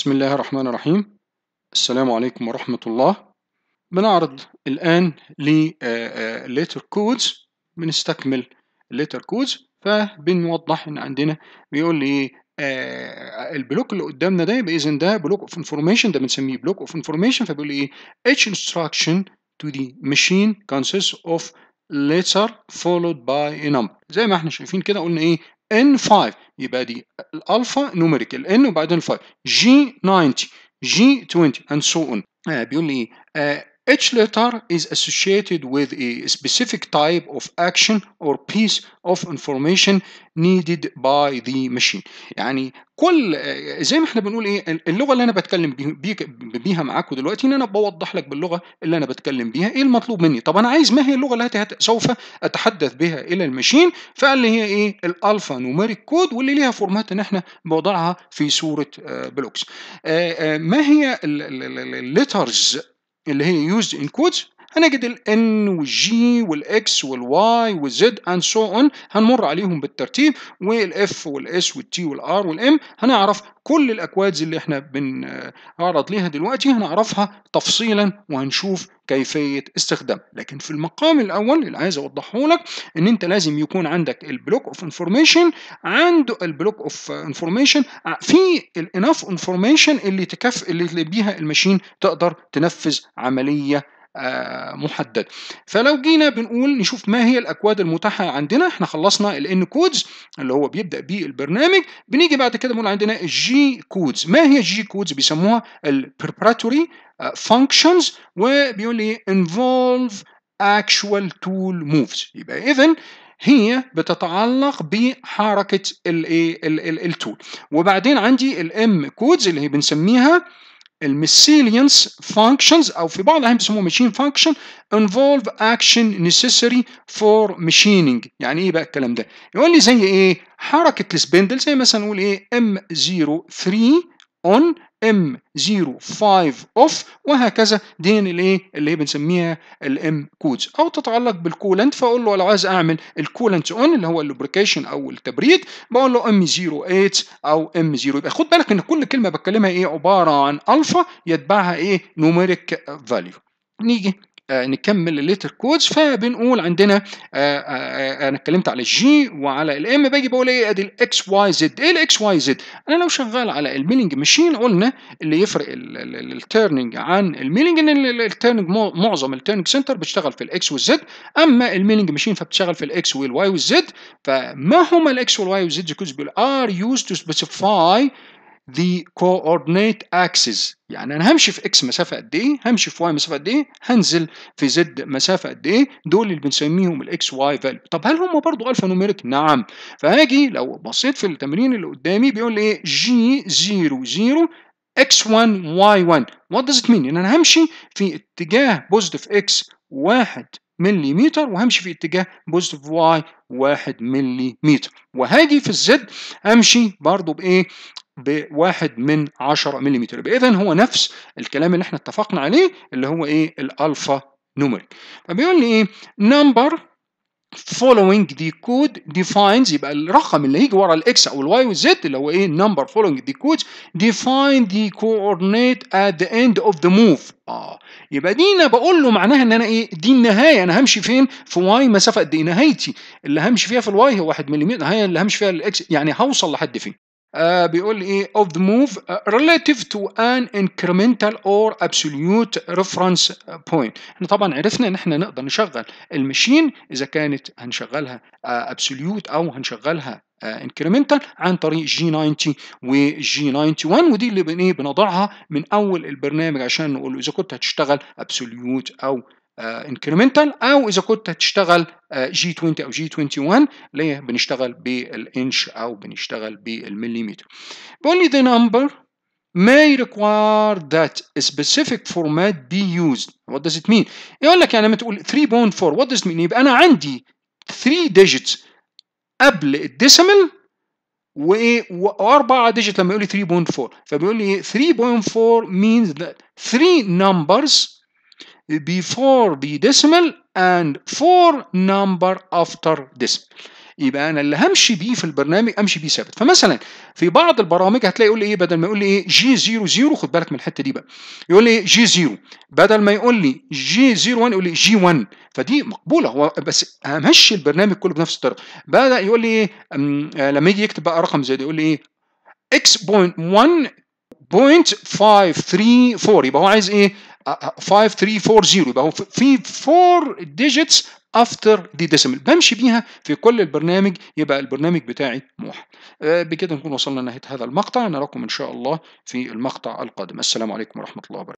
بسم الله الرحمن الرحيم السلام عليكم ورحمة الله بنعرض الآن ل آه، آه، letter codes بنستكمل letter codes فبنوضح إن عندنا بيقول لي آه، البلوك اللي قدامنا ده يبقى ده بلوك اوف انفورميشن ده بنسميه بلوك اوف انفورميشن فبيقول لي إيه each instruction to the machine consists of letter followed by a number زي ما احنا شايفين كده قلنا إيه N5 يبقى دي الالفا نوميريك الان وبعدين الفاي جي 90 جي 20 اند سو اون بيقول لي ايه آه، Each letter is associated with a specific type of action or piece of information needed by the machine يعني كل زي ما احنا بنقول ايه اللغه اللي انا بتكلم بيها معاكم دلوقتي ان انا بوضح لك باللغه اللي انا بتكلم بيها ايه المطلوب مني طب انا عايز ما هي اللغه التي سوف اتحدث بها الى المشين فقال لي هي ايه الالفا نوميريك كود واللي ليها فورمات ان احنا بوضعها في صوره آه، بلوكس آه، آه، ما هي الليترز اللي هي used in quotes هنجد N والجي والاكس والواي Z اند سو اون هنمر عليهم بالترتيب T والاس R والار M هنعرف كل الاكوادز اللي احنا بنعرض آه، ليها دلوقتي هنعرفها تفصيلا وهنشوف كيفيه استخدامها لكن في المقام الاول اللي عايز اوضحه لك ان انت لازم يكون عندك البلوك اوف انفورميشن عنده البلوك اوف انفورميشن في الانف انفورميشن اللي تكف اللي بيها المشين تقدر تنفذ عمليه آه، محدد فلو جينا بنقول نشوف ما هي الاكواد المتاحه عندنا احنا خلصنا الان كودز اللي هو بيبدا بيه البرنامج بنيجي بعد كده بنقول عندنا الجي كودز ما هي الجي كودز بيسموها البريبراتوري آه، فانكشنز وبيقول لي انفولف اكشوال تول موفز يبقى اذا هي بتتعلق بحركه التول وبعدين عندي الام كودز اللي هي بنسميها الميسيليانس functions او في بعضها بيسموها ماشين فانكشن involve action necessary for machining يعني ايه بقى الكلام ده يقول لي زي ايه حركه السبندل زي مثلا نقول ايه M03 on ام 05 اوف وهكذا دي الايه اللي هي بنسميها الام كودز او تتعلق بالكولنت فاقول له لو عايز اعمل الكولنت اون اللي هو اللوبريكيشن او التبريد بقول له ام 08 او ام 0 يبقى خد بالك ان كل كلمه بتكلمها ايه عباره عن الفا يتبعها ايه نوميريك فاليو نيجي آه، نكمل الليتر كودز فبنقول عندنا آه، آه، انا اتكلمت على الجي وعلى الام باجي بقول ايه ادي الاكس واي زد ايه الاكس واي زد انا لو شغال على الميلنج ماشين قلنا اللي يفرق التيرنينج عن الميلنج ان التيرنينج معظم التيرنينج سنتر بتشتغل في الاكس والزد اما الميلنج ماشين فبتشتغل في الاكس والواي والزد فما هما الاكس والواي والزد كودز بيقول ار يوز تو سبيسيفاي the coordinate axis يعني انا همشي في اكس مسافه قد ايه همشي في واي مسافه قد ايه هنزل في زد مسافه قد ايه دول اللي بنسميهم الاكس واي فاليو طب هل هم برضو الفا نوميريك نعم فهاجي لو بصيت في التمرين اللي قدامي بيقول لي ايه جي 0 0 x1 y1 what does it mean ان انا همشي في اتجاه بوزيتيف اكس 1 ملم وهمشي في اتجاه بوزيتيف واي 1 ملم وهاجي في الزد امشي برضو بايه بواحد من 10 ملم اذا هو نفس الكلام اللي احنا اتفقنا عليه اللي هو ايه الالفا نوميريك فبيقول لي ايه نمبر following the code defines يبقى الرقم اللي هيجي ورا الاكس او الواي والزد اللي هو ايه number following the كود define the coordinate at the end of the move اه يبقى دي انا بقول له معناها ان انا ايه دي النهايه انا همشي فين في واي مسافه قد ايه نهايتي اللي همشي فيها في الواي هو 1 ملم نهايه اللي همشي فيها الاكس يعني هوصل لحد فين آه، بيقول لي ايه of the move آه، relative to an incremental or absolute reference point احنا طبعا عرفنا ان احنا نقدر نشغل المشين اذا كانت هنشغلها آه، absolute او هنشغلها incremental عن طريق G90 و G91 ودي اللي إيه، بنضعها من اول البرنامج عشان نقول اذا كنت هتشتغل absolute او انكريمنتال آه، او اذا كنت هتشتغل جي 20 او جي 21 اللي هي بنشتغل بالانش او بنشتغل بالمليمتر بيقول لي the number may require that a specific format be used what does it mean يقول لك يعني لما تقول 3.4 what does it mean يبقى انا عندي 3 digits قبل الديسيمال وايه واربعه ديجيت لما يقول لي 3.4 فبيقول لي 3.4 means that 3 numbers before be decimal and for number after decimal يبقى انا اللي همشي بيه في البرنامج امشي بيه ثابت فمثلا في بعض البرامج هتلاقي يقول لي ايه بدل ما يقول لي ايه جي 0 0 خد بالك من الحته دي بقى يقول لي جي إيه، 0 بدل ما يقول لي جي 0 1 يقول لي جي 1 فدي مقبوله هو بس همشي البرنامج كله بنفس الطريقه بدا يقول لي ايه آه، لما يجي يكتب بقى رقم زي ده يقول لي ايه اكس بوينت 1.534 يبقى هو عايز ايه 5340 آه، آه، يبقى هو في 4 ديجيتس افتر دي ديسيمال بمشي بيها في كل البرنامج يبقى البرنامج بتاعي موحد آه، بكده نكون وصلنا لنهايه هذا المقطع نراكم ان شاء الله في المقطع القادم السلام عليكم ورحمه الله وبركاته